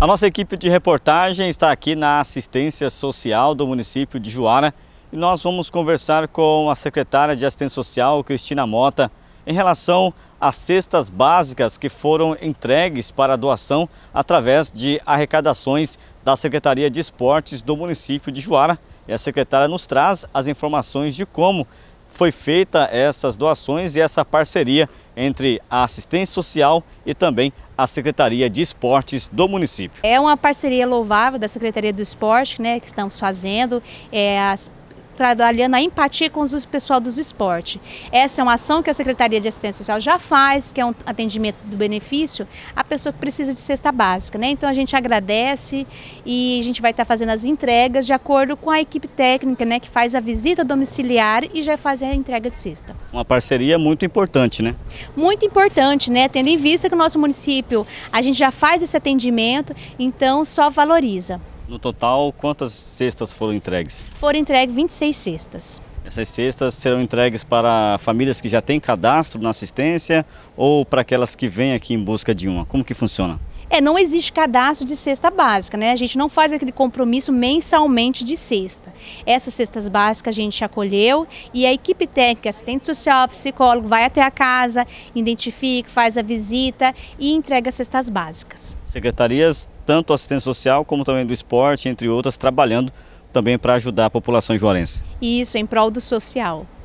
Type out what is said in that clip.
A nossa equipe de reportagem está aqui na assistência social do município de Juara e nós vamos conversar com a secretária de assistência social, Cristina Mota, em relação às cestas básicas que foram entregues para doação através de arrecadações da Secretaria de Esportes do município de Juara. E a secretária nos traz as informações de como foi feita essas doações e essa parceria entre a assistência social e também a Secretaria de Esportes do município. É uma parceria louvável da Secretaria do Esporte, né, que estamos fazendo. É, as trabalhando a empatia com o pessoal dos esportes. Essa é uma ação que a Secretaria de Assistência Social já faz, que é um atendimento do benefício à pessoa que precisa de cesta básica. Né? Então a gente agradece e a gente vai estar fazendo as entregas de acordo com a equipe técnica né, que faz a visita domiciliar e já faz a entrega de cesta. Uma parceria muito importante, né? Muito importante, né? Tendo em vista que o nosso município, a gente já faz esse atendimento, então só valoriza. No total, quantas cestas foram entregues? Foram entregues 26 cestas. Essas cestas serão entregues para famílias que já têm cadastro na assistência ou para aquelas que vêm aqui em busca de uma? Como que funciona? É, não existe cadastro de cesta básica, né? A gente não faz aquele compromisso mensalmente de cesta. Essas cestas básicas a gente acolheu e a equipe técnica, assistente social, psicólogo, vai até a casa, identifica, faz a visita e entrega cestas básicas. Secretarias, tanto assistente social como também do esporte, entre outras, trabalhando também para ajudar a população juarense. Isso, em prol do social.